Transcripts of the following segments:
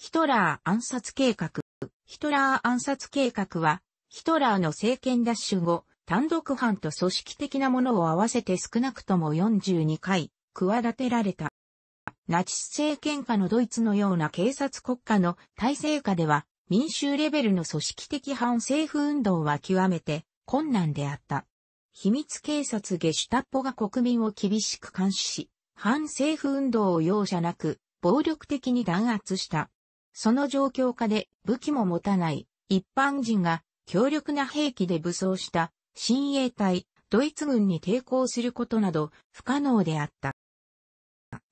ヒトラー暗殺計画。ヒトラー暗殺計画は、ヒトラーの政権奪取後、単独犯と組織的なものを合わせて少なくとも42回、企てられた。ナチス政権下のドイツのような警察国家の体制下では、民衆レベルの組織的反政府運動は極めて困難であった。秘密警察ゲシュタッポが国民を厳しく監視し、反政府運動を容赦なく暴力的に弾圧した。その状況下で武器も持たない一般人が強力な兵器で武装した新衛隊、ドイツ軍に抵抗することなど不可能であった。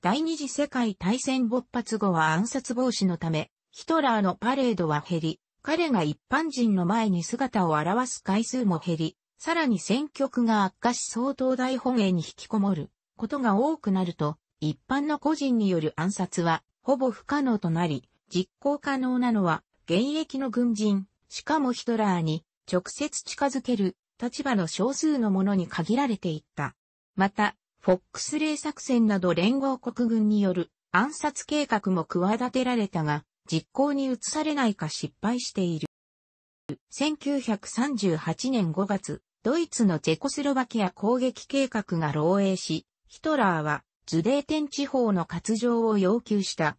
第二次世界大戦勃発後は暗殺防止のため、ヒトラーのパレードは減り、彼が一般人の前に姿を現す回数も減り、さらに戦局が悪化し総統大本営に引きこもることが多くなると、一般の個人による暗殺はほぼ不可能となり、実行可能なのは、現役の軍人、しかもヒトラーに直接近づける立場の少数の者に限られていった。また、フォックスレイ作戦など連合国軍による暗殺計画も企てられたが、実行に移されないか失敗している。1938年5月、ドイツのチェコスロバキア攻撃計画が漏洩し、ヒトラーはズデーテン地方の割譲を要求した。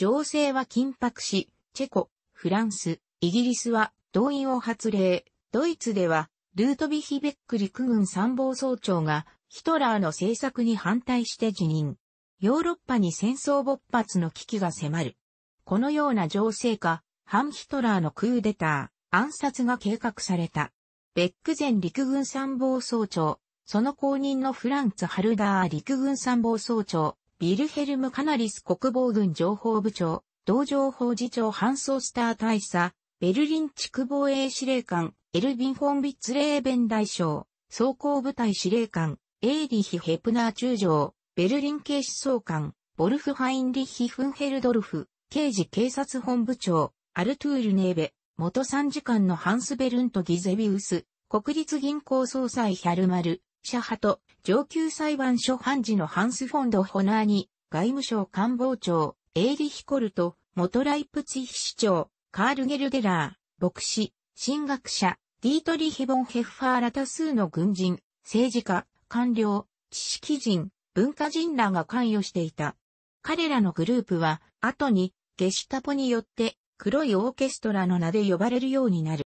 情勢は緊迫し、チェコ、フランス、イギリスは動員を発令、ドイツでは、ルートビヒベック陸軍参謀総長が、ヒトラーの政策に反対して辞任。ヨーロッパに戦争勃発の危機が迫る。このような情勢下、反ヒトラーのクーデター、暗殺が計画された。ベック前陸軍参謀総長、その後任のフランツ・ハルダー陸軍参謀総長、ビルヘルム・カナリス国防軍情報部長、同情報次長ハンソースター大佐、ベルリン地区防衛司令官、エルビン・フォン・ビッツレーベン大将、装甲部隊司令官、エーリヒ・ヘプナー中将、ベルリン警視総監、ボルフ・ハインリヒ・フンヘルドルフ、刑事警察本部長、アルトゥール・ネーベ、元参事官のハンス・ベルント・ギゼビウス、国立銀行総裁ヒャルマル、シャハト、上級裁判所判事のハンス・フォンド・ホナーに、外務省官房長、エーリヒ・コルト、元ライプツィヒ市長、カール・ゲルデラー、牧師、神学者、ディートリヒ・ボン・ヘッファーら多数の軍人、政治家、官僚、知識人、文化人らが関与していた。彼らのグループは、後に、ゲシュタポによって、黒いオーケストラの名で呼ばれるようになる。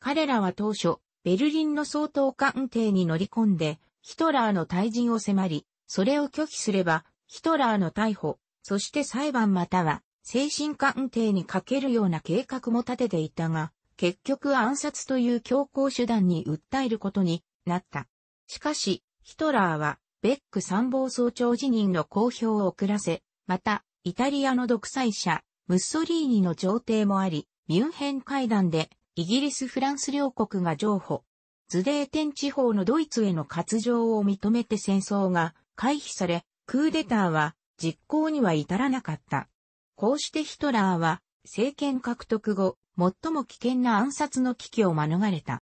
彼らは当初、ベルリンの総統官邸に乗り込んで、ヒトラーの退陣を迫り、それを拒否すれば、ヒトラーの逮捕、そして裁判または、精神鑑定にかけるような計画も立てていたが、結局暗殺という強硬手段に訴えることになった。しかし、ヒトラーは、ベック参謀総長辞任の公表を遅らせ、また、イタリアの独裁者、ムッソリーニの朝廷もあり、ミュンヘン会談で、イギリス・フランス両国が譲歩、ズデーテン地方のドイツへの割譲を認めて戦争が回避され、クーデターは実行には至らなかった。こうしてヒトラーは政権獲得後、最も危険な暗殺の危機を免れた。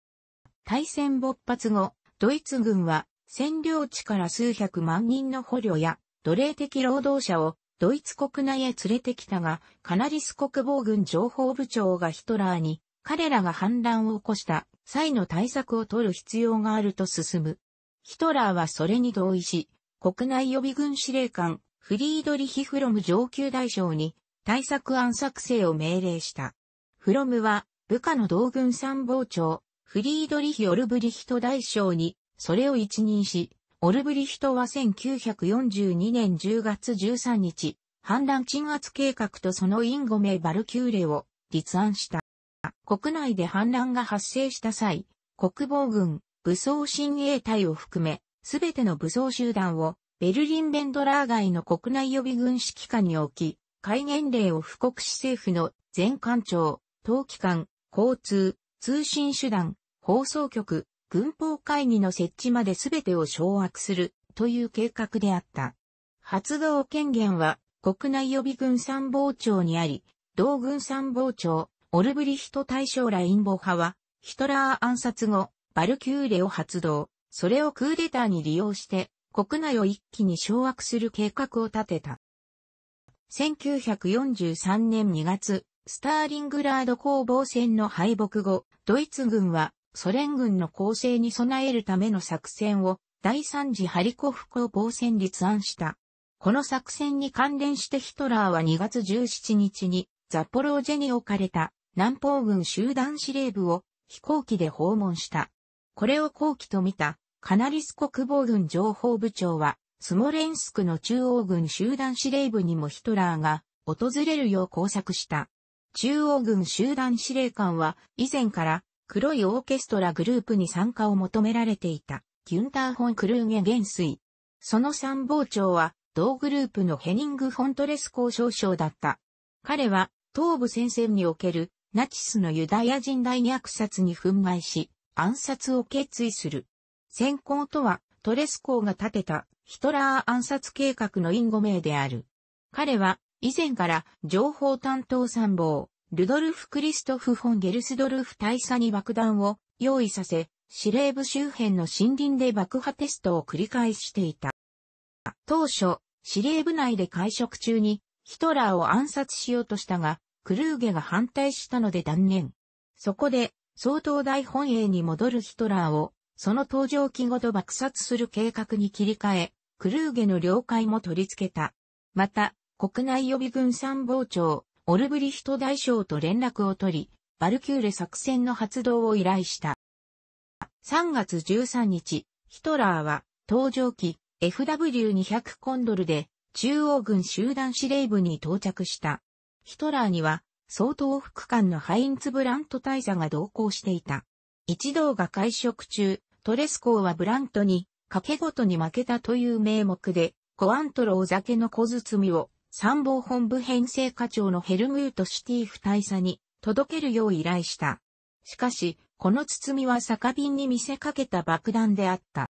大戦勃発後、ドイツ軍は占領地から数百万人の捕虜や奴隷的労働者をドイツ国内へ連れてきたが、カナリス国防軍情報部長がヒトラーに彼らが反乱を起こした際の対策を取る必要があると進む。ヒトラーはそれに同意し、国内予備軍司令官、フリードリヒ・フロム上級大将に対策案作成を命令した。フロムは部下の同軍参謀長、フリードリヒ・オルブリヒト大将にそれを一任し、オルブリヒトは1942年10月13日、反乱鎮圧計画とそのインゴメ・バルキューレを立案した。国内で反乱が発生した際、国防軍、武装親衛隊を含め、すべての武装集団をベルリンベンドラー街の国内予備軍指揮下に置き、戒厳令を布告し政府の全官庁、当機関、交通、通信手段、放送局、軍法会議の設置まですべてを掌握するという計画であった。発動権限は国内予備軍参謀庁にあり、同軍参謀庁、オルブリヒト大将ら陰謀派は、ヒトラー暗殺後、バルキューレを発動、それをクーデターに利用して、国内を一気に掌握する計画を立てた。1943年2月、スターリングラード攻防戦の敗北後、ドイツ軍はソ連軍の攻勢に備えるための作戦を第3次ハリコフ攻防戦立案した。この作戦に関連してヒトラーは2月17日にザポロージェに置かれた南方軍集団司令部を飛行機で訪問した。これを後期と見たカナリス国防軍情報部長は、スモレンスクの中央軍集団司令部にもヒトラーが訪れるよう工作した。中央軍集団司令官は以前から黒いオーケストラグループに参加を求められていたギュンター・ホン・クルーゲ元帥。その参謀長は同グループのヘニング・フォントレス交少将だった。彼は東部戦線におけるナチスのユダヤ人大虐殺に憤慨し、暗殺を決意する。先行とは、トレスコーが立てたヒトラー暗殺計画の隠語名である。彼は、以前から情報担当参謀、ルドルフ・クリストフ・フォン・ゲルスドルフ大佐に爆弾を用意させ、司令部周辺の森林で爆破テストを繰り返していた。当初、司令部内で会食中にヒトラーを暗殺しようとしたが、クルーゲが反対したので断念。そこで、総統大本営に戻るヒトラーを、その登場機ごと爆殺する計画に切り替え、クルーゲの了解も取り付けた。また、国内予備軍参謀長、オルブリヒト大将と連絡を取り、バルキューレ作戦の発動を依頼した。3月13日、ヒトラーは、搭乗機 FW200 コンドルで、中央軍集団司令部に到着した。ヒトラーには、総統副官のハインツ・ブラント大佐が同行していた。一同が会食中、トレスコーはブラントに、賭けごとに負けたという名目で、コアントロお酒の小包を、参謀本部編成課長のヘルムート・シティーフ大佐に届けるよう依頼した。しかし、この包みは酒瓶に見せかけた爆弾であった。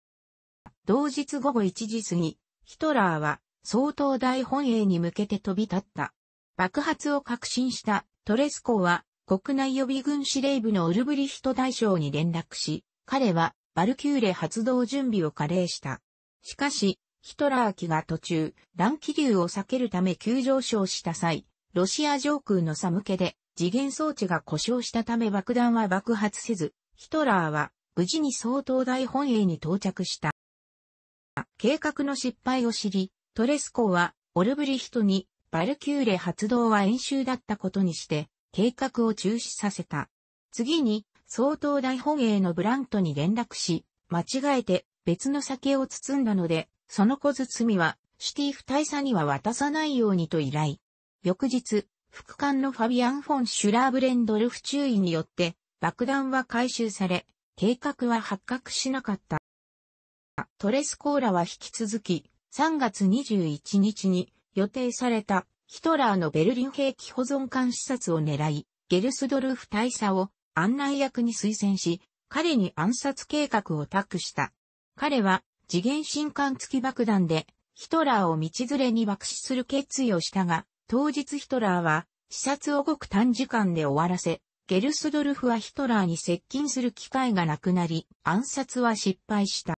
同日午後1時過ぎ、ヒトラーは総統大本営に向けて飛び立った。爆発を確信したトレスコーは国内予備軍司令部のオルブリヒト大将に連絡し、彼はバルキューレ発動準備を加齢した。しかし、ヒトラー機が途中、乱気流を避けるため急上昇した際、ロシア上空の寒気で次元装置が故障したため爆弾は爆発せず、ヒトラーは無事に総統大本営に到着した。計画の失敗を知り、トレスコーはオルブリヒトにバルキューレ発動は演習だったことにして、計画を中止させた。次に、総統大本営のブラントに連絡し、間違えて別の酒を包んだので、その小包はシティフ大佐には渡さないようにと依頼。翌日、副官のファビアン・フォン・シュラーブレンドルフ注意によって爆弾は回収され、計画は発覚しなかった。トレスコーラは引き続き3月21日に予定されたヒトラーのベルリン兵器保存官視察を狙い、ゲルスドルフ大佐を案内役に推薦し、彼に暗殺計画を託した。彼は次元新艦付き爆弾でヒトラーを道連れに爆死する決意をしたが、当日ヒトラーは視察をごく短時間で終わらせ、ゲルスドルフはヒトラーに接近する機会がなくなり、暗殺は失敗した。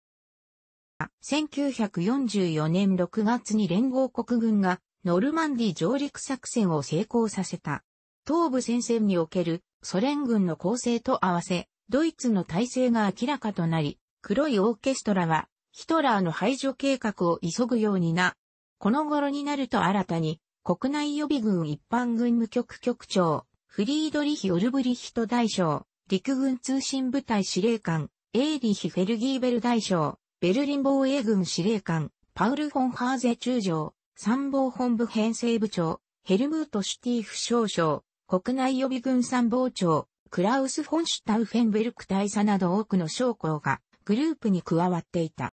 1944年6月に連合国軍がノルマンディ上陸作戦を成功させた。東部戦線におけるソ連軍の構成と合わせ、ドイツの体制が明らかとなり、黒いオーケストラはヒトラーの排除計画を急ぐようにな。この頃になると新たに国内予備軍一般軍務局局長、フリードリヒ・オルブリヒト大将、陸軍通信部隊司令官、エーリヒ・フェルギーベル大将、ベルリン防衛軍司令官、パウル・フォン・ハーゼ中将、参謀本部編成部長、ヘルムート・シュティーフ少将、国内予備軍参謀長、クラウス・フォン・シュタウフェンベルク大佐など多くの将校がグループに加わっていた。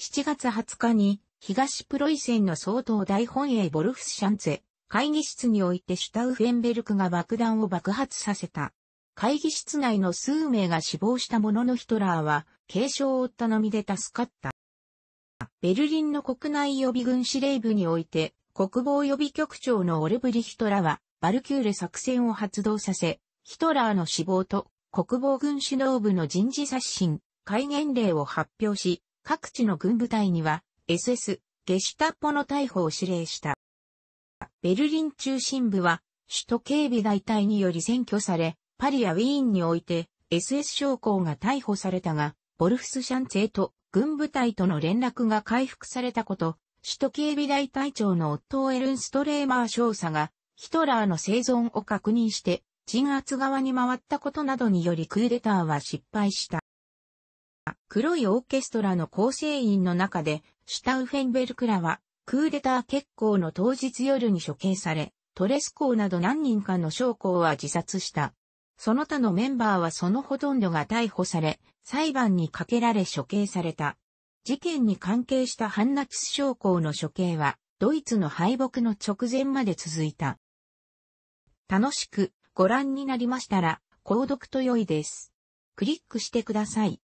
7月20日に東プロイセンの総統大本営ボルフスシャンツェ会議室においてシュタウフェンベルクが爆弾を爆発させた。会議室内の数名が死亡したもののヒトラーは軽傷を負ったのみで助かった。ベルリンの国内予備軍司令部において国防予備局長のオルブリヒトラはバルキューレ作戦を発動させ、ヒトラーの死亡と国防軍首脳部の人事刷新、戒厳令を発表し、各地の軍部隊には SS、ゲシュタッポの逮捕を指令した。ベルリン中心部は首都警備大隊により占拠され、パリやウィーンにおいて SS 将校が逮捕されたが、ボルフス・シャンツェと軍部隊との連絡が回復されたこと、首都警備大隊長のオットー・エルンストレーマー少佐が、ヒトラーの生存を確認して、鎮圧側に回ったことなどによりクーデターは失敗した。黒いオーケストラの構成員の中で、シュタウフェンベルクラは、クーデター決行の当日夜に処刑され、トレスコーなど何人かの将校は自殺した。その他のメンバーはそのほとんどが逮捕され、裁判にかけられ処刑された。事件に関係した反ナチス将校の処刑は、ドイツの敗北の直前まで続いた。楽しくご覧になりましたら、購読と良いです。クリックしてください。